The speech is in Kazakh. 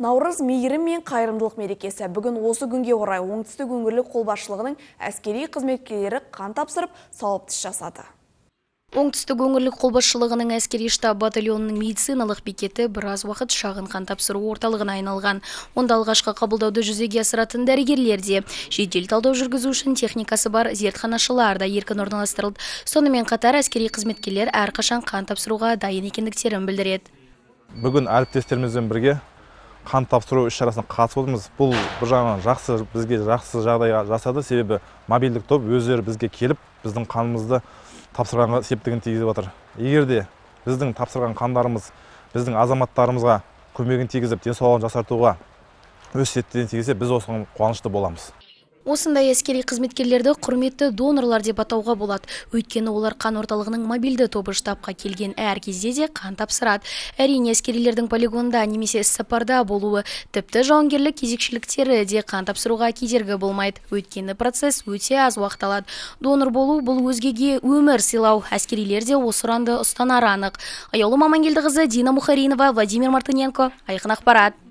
Наурыз мейірім мен қайырымдылық мерекесі бүгін осы күнге орай оңтүстік өңірлік қолбасшылығының әскери қызметкерлері қан тапсырып салып іс жасады оңтүстік өңірлік қолбасшылығының әскери штаб батальонының медициналық бекеті біраз уақыт шағын қан тапсыру орталығына айналған онда алғашқы қабылдауды жүзеге асыратын дәрігерлер де жедел талдау жүргізу үшін техникасы бар зертханашылар да еркін орналастырылды сонымен қатар әскери қызметкерлер әрқашан қан тапсыруға дайын екендіктерін білдіреді бүгін әріптестерімізбен бірге қан тапсыру іс шарасына қатысып отырмыз бұл бір жағынан жақсы бізге жақсы жағдай жасады себебі мобильдік топ өздері бізге келіп біздің қанымызды тапсырғанға септігін тигізіп жатыр егер де біздің тапсырған қандарымыз біздің азаматтарымызға көмегін тигізіп денсаулығын жақсартуға өз септігін тигізсе біз осыған қуанышты боламыз осындай әскери қызметкерлерді құрметті донорлар деп атауға болады өйткені олар қан орталығының мобильді тобы штабқа келген әр кезде де қан тапсырады әрине әскерилердің полигонда немесе іссапарда болуы тіпті жауынгерлік кезекшіліктері де қан тапсыруға кедергі болмайды өйткені процесс өте аз уақыт алады донор болу бұл өзгеге өмір сыйлау әскерилер де осы ұранды ұстанары анық аяулым амангелдіқызы дина Мухаринова владимир мартыненко айқын ақпарат